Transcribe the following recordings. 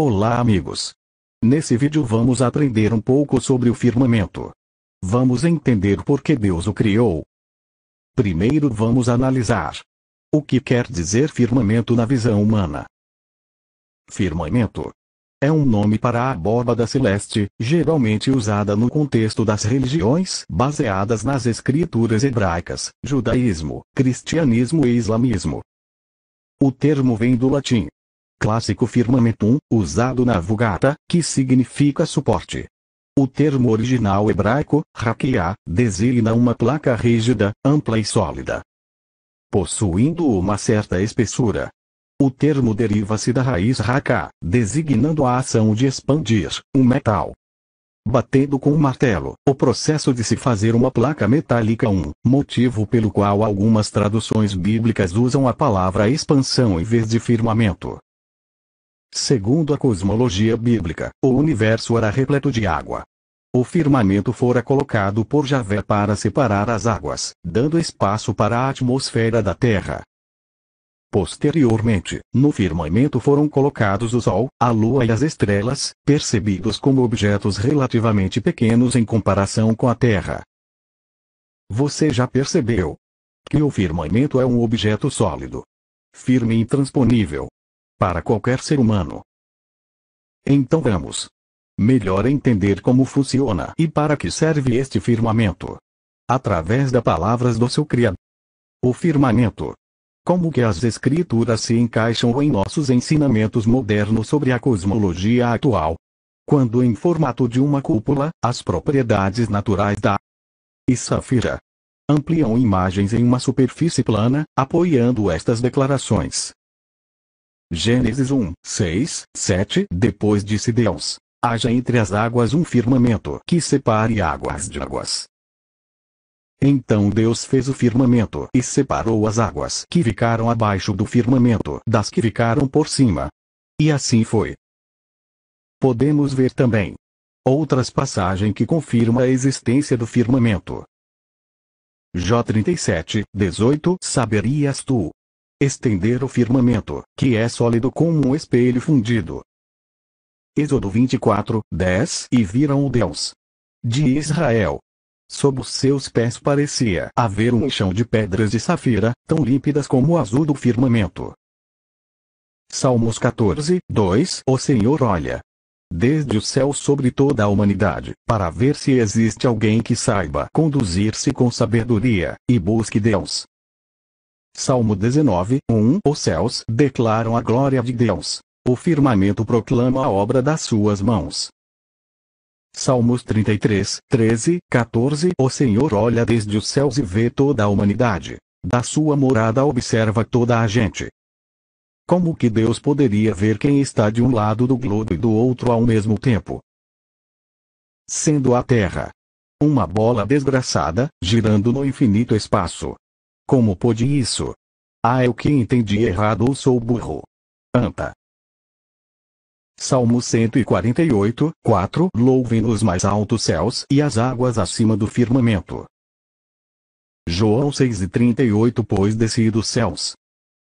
Olá amigos! Nesse vídeo vamos aprender um pouco sobre o firmamento. Vamos entender por que Deus o criou. Primeiro vamos analisar. O que quer dizer firmamento na visão humana? Firmamento. É um nome para a abóbada celeste, geralmente usada no contexto das religiões baseadas nas escrituras hebraicas, judaísmo, cristianismo e islamismo. O termo vem do latim clássico firmamentum, usado na Vulgata, que significa suporte. O termo original hebraico, raqueá, designa uma placa rígida, ampla e sólida, possuindo uma certa espessura. O termo deriva-se da raiz raká, designando a ação de expandir um metal. Batendo com o um martelo, o processo de se fazer uma placa metálica um, motivo pelo qual algumas traduções bíblicas usam a palavra expansão em vez de firmamento. Segundo a cosmologia bíblica, o universo era repleto de água. O firmamento fora colocado por Javé para separar as águas, dando espaço para a atmosfera da Terra. Posteriormente, no firmamento foram colocados o Sol, a Lua e as estrelas, percebidos como objetos relativamente pequenos em comparação com a Terra. Você já percebeu que o firmamento é um objeto sólido, firme e intransponível, para qualquer ser humano. Então vamos. Melhor entender como funciona e para que serve este firmamento. Através das palavras do seu Criador. O firmamento. Como que as escrituras se encaixam em nossos ensinamentos modernos sobre a cosmologia atual, quando em formato de uma cúpula, as propriedades naturais da e safira ampliam imagens em uma superfície plana, apoiando estas declarações. Gênesis 1, 6, 7 Depois disse Deus: Haja entre as águas um firmamento que separe águas de águas. Então Deus fez o firmamento e separou as águas que ficaram abaixo do firmamento das que ficaram por cima. E assim foi. Podemos ver também outras passagens que confirmam a existência do firmamento. J 37, 18 Saberias tu Estender o firmamento, que é sólido como um espelho fundido. Êxodo 24, 10 E viram o Deus de Israel. Sob os seus pés parecia haver um chão de pedras de safira, tão límpidas como o azul do firmamento. Salmos 14, 2 O Senhor olha desde o céu sobre toda a humanidade, para ver se existe alguém que saiba conduzir-se com sabedoria, e busque Deus, Salmo 19, 1 Os céus declaram a glória de Deus. O firmamento proclama a obra das suas mãos. Salmos 33, 13, 14 O Senhor olha desde os céus e vê toda a humanidade. Da sua morada observa toda a gente. Como que Deus poderia ver quem está de um lado do globo e do outro ao mesmo tempo? Sendo a Terra uma bola desgraçada, girando no infinito espaço, como pôde isso? Ah, eu é que entendi errado ou sou burro. Anta. Salmo 148, 4 Louvem os mais altos céus e as águas acima do firmamento. João 6,38 Pois desci dos céus.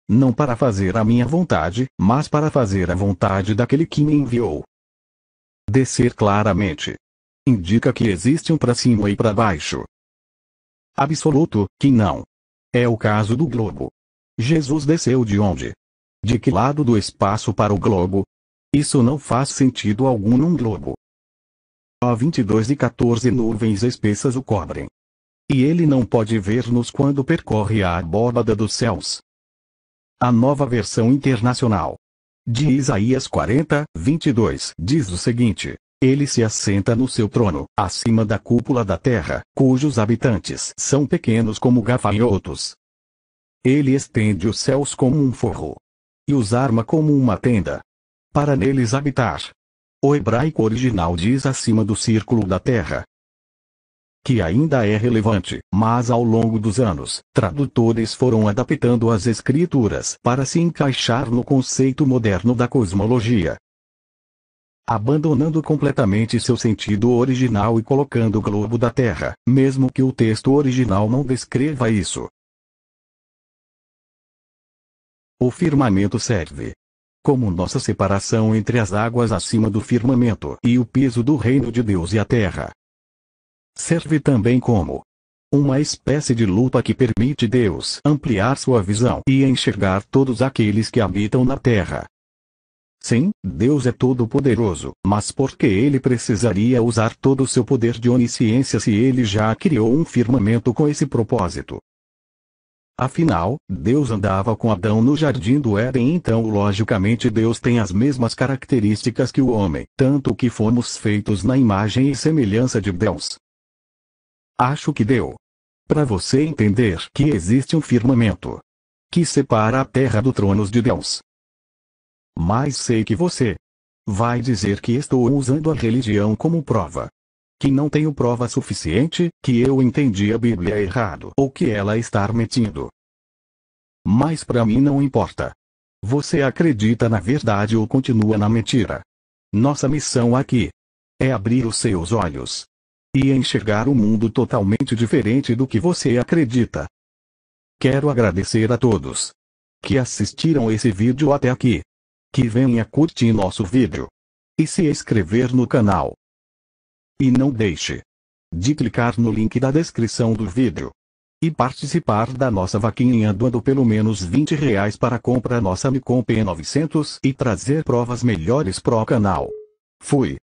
Não para fazer a minha vontade, mas para fazer a vontade daquele que me enviou. Descer claramente. Indica que existe um para cima e para baixo. Absoluto, que não. É o caso do globo. Jesus desceu de onde? De que lado do espaço para o globo? Isso não faz sentido algum num globo. A 22 e 14 nuvens espessas o cobrem. E ele não pode ver-nos quando percorre a abóbada dos céus. A nova versão internacional. De Isaías 40, 22, diz o seguinte: ele se assenta no seu trono, acima da cúpula da terra, cujos habitantes são pequenos como gafanhotos. Ele estende os céus como um forro. E os arma como uma tenda. Para neles habitar. O hebraico original diz acima do círculo da terra, que ainda é relevante, mas ao longo dos anos, tradutores foram adaptando as escrituras para se encaixar no conceito moderno da cosmologia, abandonando completamente seu sentido original e colocando o globo da Terra, mesmo que o texto original não descreva isso. O firmamento serve como nossa separação entre as águas acima do firmamento e o piso do reino de Deus e a terra. Serve também como uma espécie de lupa que permite Deus ampliar sua visão e enxergar todos aqueles que habitam na terra. Sim, Deus é todo-poderoso, mas por que ele precisaria usar todo o seu poder de onisciência se ele já criou um firmamento com esse propósito? Afinal, Deus andava com Adão no jardim do Éden, então logicamente Deus tem as mesmas características que o homem, tanto que fomos feitos na imagem e semelhança de Deus. Acho que deu. Para você entender que existe um firmamento que separa a terra do trono de Deus. Mas sei que você vai dizer que estou usando a religião como prova. Que não tenho prova suficiente, que eu entendi a Bíblia errado ou que ela está mentindo. Mas para mim não importa. Você acredita na verdade ou continua na mentira? Nossa missão aqui é abrir os seus olhos e enxergar o um mundo totalmente diferente do que você acredita. Quero agradecer a todos que assistiram esse vídeo até aqui que venha curtir nosso vídeo e se inscrever no canal. E não deixe de clicar no link da descrição do vídeo e participar da nossa vaquinha doando pelo menos 20 reais para comprar nossa Nikon P900 e trazer provas melhores pro canal. Fui.